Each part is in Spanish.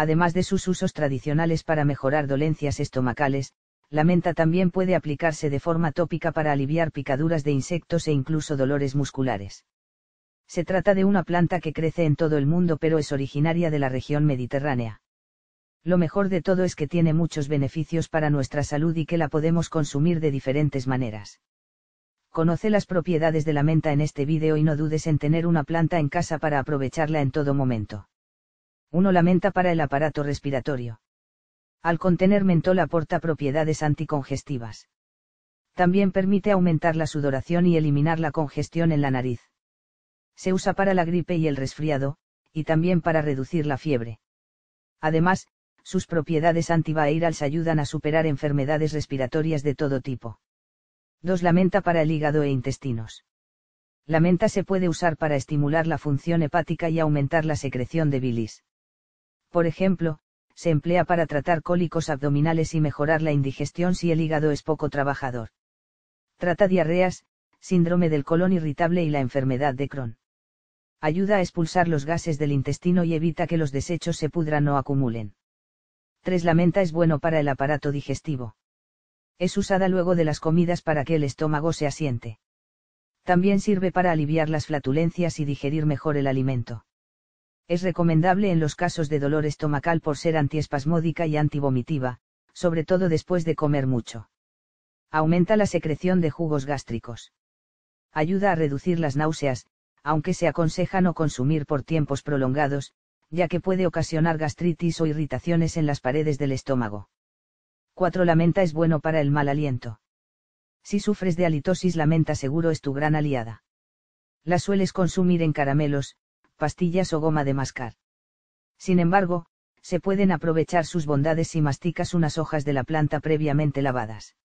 además de sus usos tradicionales para mejorar dolencias estomacales, la menta también puede aplicarse de forma tópica para aliviar picaduras de insectos e incluso dolores musculares. Se trata de una planta que crece en todo el mundo pero es originaria de la región mediterránea. Lo mejor de todo es que tiene muchos beneficios para nuestra salud y que la podemos consumir de diferentes maneras. Conoce las propiedades de la menta en este vídeo y no dudes en tener una planta en casa para aprovecharla en todo momento. Uno lamenta para el aparato respiratorio. Al contener mentol aporta propiedades anticongestivas. También permite aumentar la sudoración y eliminar la congestión en la nariz. Se usa para la gripe y el resfriado, y también para reducir la fiebre. Además, sus propiedades antivirales ayudan a superar enfermedades respiratorias de todo tipo. 2. La menta para el hígado e intestinos. La menta se puede usar para estimular la función hepática y aumentar la secreción de bilis por ejemplo, se emplea para tratar cólicos abdominales y mejorar la indigestión si el hígado es poco trabajador. Trata diarreas, síndrome del colon irritable y la enfermedad de Crohn. Ayuda a expulsar los gases del intestino y evita que los desechos se pudran o acumulen. 3. La menta es bueno para el aparato digestivo. Es usada luego de las comidas para que el estómago se asiente. También sirve para aliviar las flatulencias y digerir mejor el alimento. Es recomendable en los casos de dolor estomacal por ser antiespasmódica y antivomitiva, sobre todo después de comer mucho. Aumenta la secreción de jugos gástricos. Ayuda a reducir las náuseas, aunque se aconseja no consumir por tiempos prolongados, ya que puede ocasionar gastritis o irritaciones en las paredes del estómago. 4. La menta es bueno para el mal aliento. Si sufres de halitosis, la menta seguro es tu gran aliada. La sueles consumir en caramelos, pastillas o goma de mascar. Sin embargo, se pueden aprovechar sus bondades si masticas unas hojas de la planta previamente lavadas.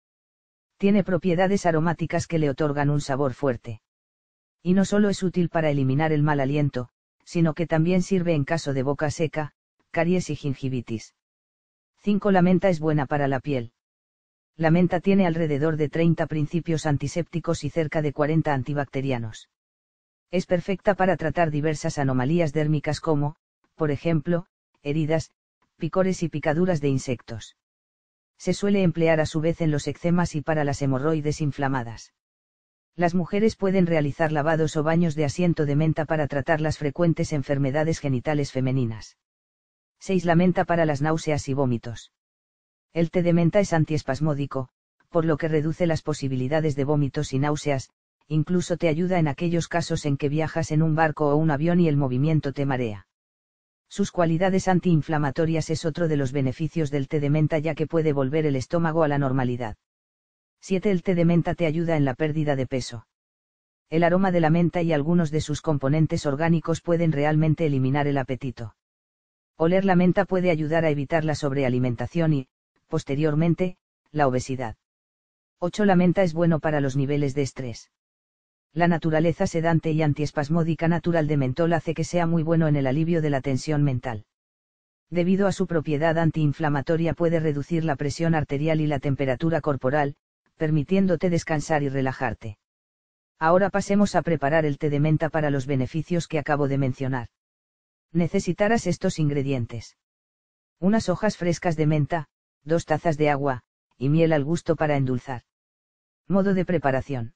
Tiene propiedades aromáticas que le otorgan un sabor fuerte. Y no solo es útil para eliminar el mal aliento, sino que también sirve en caso de boca seca, caries y gingivitis. 5. La menta es buena para la piel. La menta tiene alrededor de 30 principios antisépticos y cerca de 40 antibacterianos es perfecta para tratar diversas anomalías dérmicas como, por ejemplo, heridas, picores y picaduras de insectos. Se suele emplear a su vez en los eczemas y para las hemorroides inflamadas. Las mujeres pueden realizar lavados o baños de asiento de menta para tratar las frecuentes enfermedades genitales femeninas. 6. La menta para las náuseas y vómitos. El té de menta es antiespasmódico, por lo que reduce las posibilidades de vómitos y náuseas, incluso te ayuda en aquellos casos en que viajas en un barco o un avión y el movimiento te marea. Sus cualidades antiinflamatorias es otro de los beneficios del té de menta ya que puede volver el estómago a la normalidad. 7. El té de menta te ayuda en la pérdida de peso. El aroma de la menta y algunos de sus componentes orgánicos pueden realmente eliminar el apetito. Oler la menta puede ayudar a evitar la sobrealimentación y, posteriormente, la obesidad. 8. La menta es bueno para los niveles de estrés la naturaleza sedante y antiespasmódica natural de mentol hace que sea muy bueno en el alivio de la tensión mental. Debido a su propiedad antiinflamatoria puede reducir la presión arterial y la temperatura corporal, permitiéndote descansar y relajarte. Ahora pasemos a preparar el té de menta para los beneficios que acabo de mencionar. Necesitarás estos ingredientes. Unas hojas frescas de menta, dos tazas de agua, y miel al gusto para endulzar. Modo de preparación.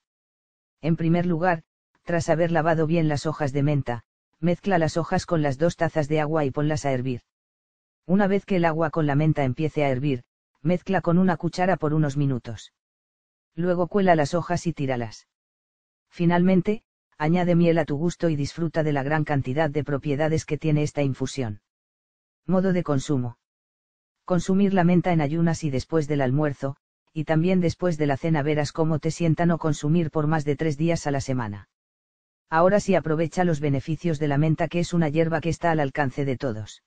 En primer lugar, tras haber lavado bien las hojas de menta, mezcla las hojas con las dos tazas de agua y ponlas a hervir. Una vez que el agua con la menta empiece a hervir, mezcla con una cuchara por unos minutos. Luego cuela las hojas y tíralas. Finalmente, añade miel a tu gusto y disfruta de la gran cantidad de propiedades que tiene esta infusión. Modo de consumo. Consumir la menta en ayunas y después del almuerzo, y también después de la cena verás cómo te sientan o consumir por más de tres días a la semana. Ahora sí aprovecha los beneficios de la menta que es una hierba que está al alcance de todos.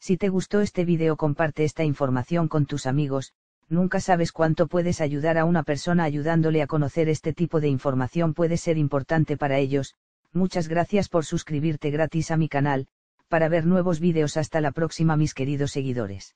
Si te gustó este video comparte esta información con tus amigos, nunca sabes cuánto puedes ayudar a una persona ayudándole a conocer este tipo de información puede ser importante para ellos, muchas gracias por suscribirte gratis a mi canal, para ver nuevos videos hasta la próxima mis queridos seguidores.